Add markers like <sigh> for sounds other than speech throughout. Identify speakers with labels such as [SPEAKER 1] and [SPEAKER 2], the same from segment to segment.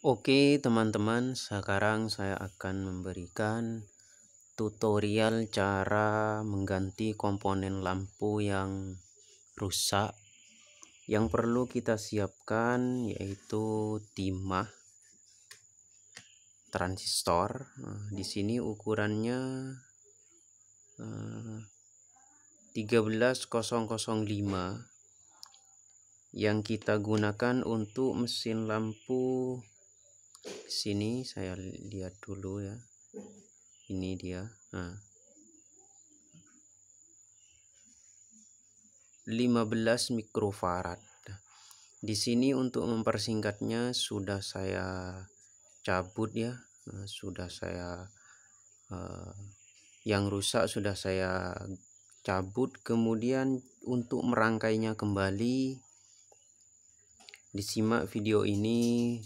[SPEAKER 1] Oke teman-teman sekarang saya akan memberikan tutorial cara mengganti komponen lampu yang rusak yang perlu kita siapkan yaitu timah transistor nah, di sini ukurannya 13005 eh, yang kita gunakan untuk mesin lampu sini saya lihat dulu ya ini dia nah. 15 mikrofarad di sini untuk mempersingkatnya sudah saya cabut ya nah, sudah saya eh, yang rusak sudah saya cabut kemudian untuk merangkainya kembali disimak video ini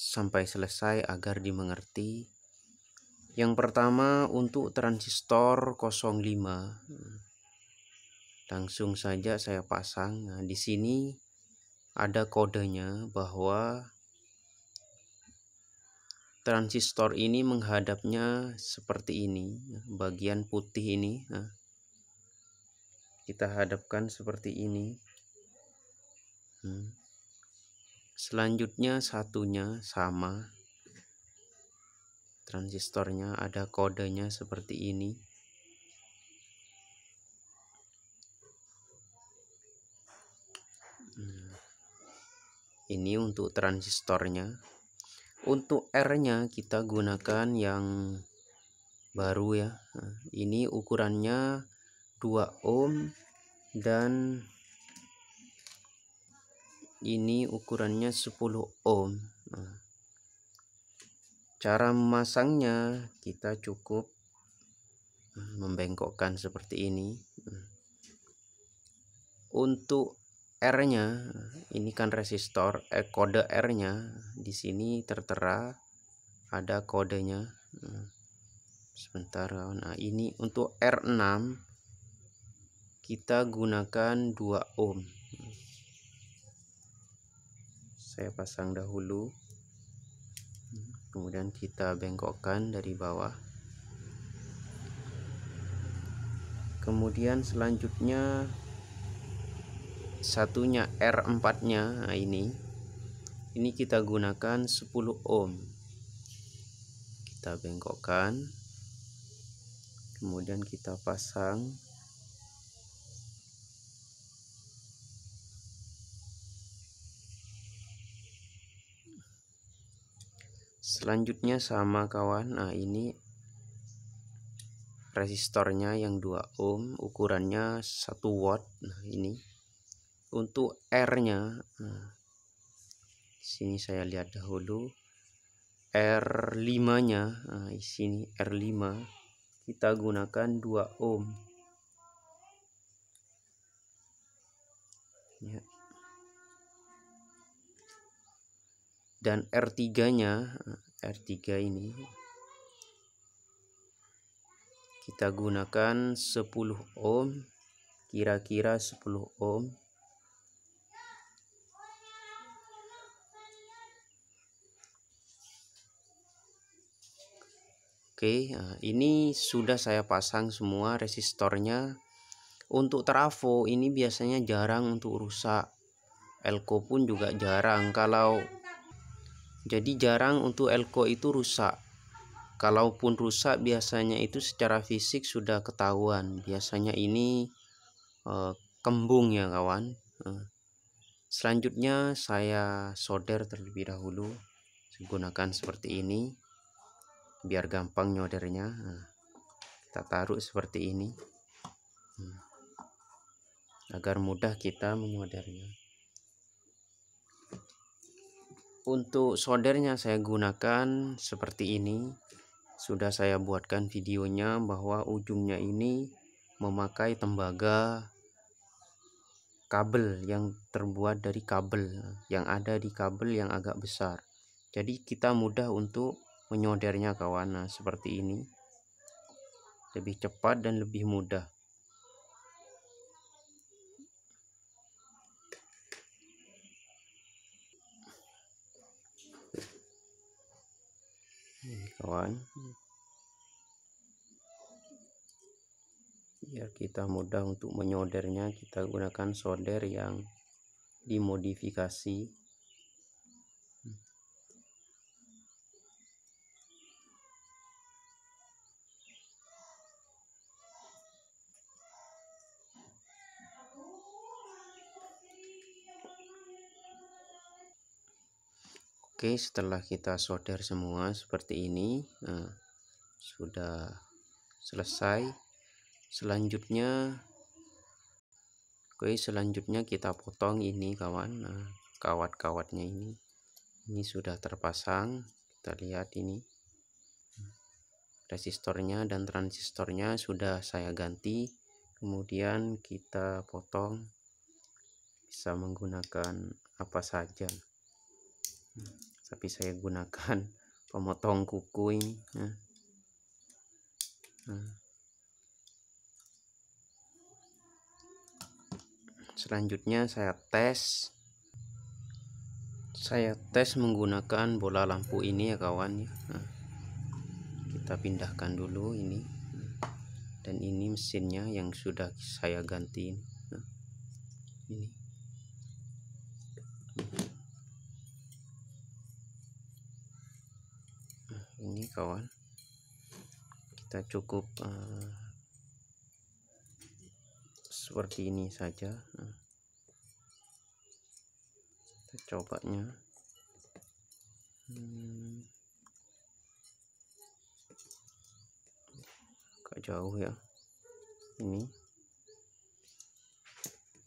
[SPEAKER 1] sampai selesai agar dimengerti. Yang pertama untuk transistor 05. Langsung saja saya pasang. Nah, di sini ada kodenya bahwa transistor ini menghadapnya seperti ini, bagian putih ini. Nah, kita hadapkan seperti ini. Hmm selanjutnya satunya sama transistornya ada kodenya seperti ini hmm. ini untuk transistornya untuk R nya kita gunakan yang baru ya nah, ini ukurannya 2 ohm dan ini ukurannya 10 ohm nah, cara memasangnya kita cukup eh, membengkokkan seperti ini nah, untuk R nya ini kan resistor eh, kode R nya di sini tertera ada kodenya nah, sebentar nah ini untuk R6 kita gunakan 2 ohm saya pasang dahulu kemudian kita bengkokkan dari bawah kemudian selanjutnya satunya R4 nya nah ini ini kita gunakan 10 ohm kita bengkokkan kemudian kita pasang selanjutnya sama kawan nah ini resistornya yang 2 ohm ukurannya 1 watt nah ini untuk R nya nah, sini saya lihat dahulu R5 nya nah, sini R5 kita gunakan 2 ohm ya dan R3-nya eh, R3 ini kita gunakan 10 ohm kira-kira 10 ohm Oke, eh, ini sudah saya pasang semua resistornya. Untuk trafo ini biasanya jarang untuk rusak. Elko pun juga jarang. Kalau jadi jarang untuk elko itu rusak kalaupun rusak biasanya itu secara fisik sudah ketahuan biasanya ini e, kembung ya kawan eh, selanjutnya saya solder terlebih dahulu gunakan seperti ini biar gampang nyodernya eh, kita taruh seperti ini hmm. agar mudah kita menyodernya untuk soldernya saya gunakan seperti ini sudah saya buatkan videonya bahwa ujungnya ini memakai tembaga kabel yang terbuat dari kabel yang ada di kabel yang agak besar jadi kita mudah untuk menyodernya kawan nah, seperti ini lebih cepat dan lebih mudah kawan hmm. biar kita mudah untuk menyodernya kita gunakan solder yang dimodifikasi Oke setelah kita solder semua seperti ini nah, sudah selesai selanjutnya Oke selanjutnya kita potong ini kawan nah, kawat-kawatnya ini ini sudah terpasang kita lihat ini resistornya dan transistornya sudah saya ganti kemudian kita potong bisa menggunakan apa saja hmm tapi saya gunakan <laughs> pemotong kuku ini nah. Ya. Hmm. Nah. selanjutnya saya tes saya tes menggunakan bola lampu ini ya kawan ya nah. kita pindahkan dulu ini dan ini mesinnya yang sudah saya ganti nah. ini ini kawan kita cukup uh, seperti ini saja nah, kita cobanya hmm, agak jauh ya ini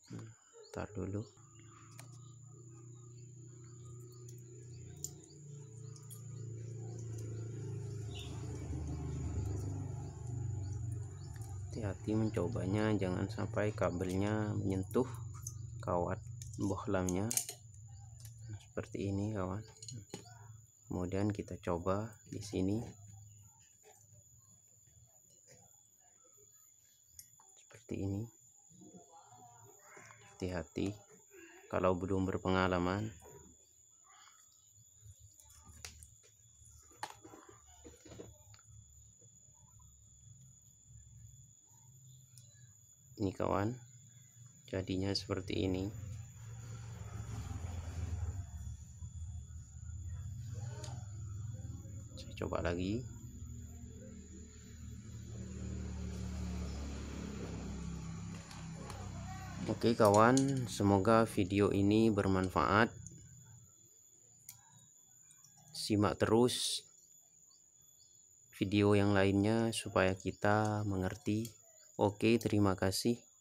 [SPEAKER 1] hmm, ntar dulu hati-hati mencobanya jangan sampai kabelnya menyentuh kawat bohlamnya nah, seperti ini kawan kemudian kita coba di sini seperti ini hati-hati kalau belum berpengalaman ini kawan jadinya seperti ini saya coba lagi Oke kawan, semoga video ini bermanfaat. Simak terus video yang lainnya supaya kita mengerti Oke, terima kasih.